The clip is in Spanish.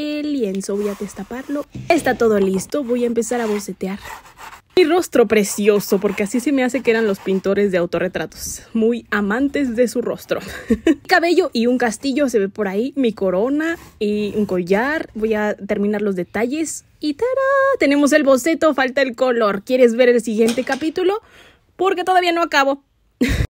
el lienzo, voy a destaparlo. Está todo listo, voy a empezar a bocetear. Mi rostro precioso, porque así se me hace que eran los pintores de autorretratos, muy amantes de su rostro. Cabello y un castillo se ve por ahí, mi corona y un collar. Voy a terminar los detalles y tara! Tenemos el boceto, falta el color. ¿Quieres ver el siguiente capítulo? Porque todavía no acabo.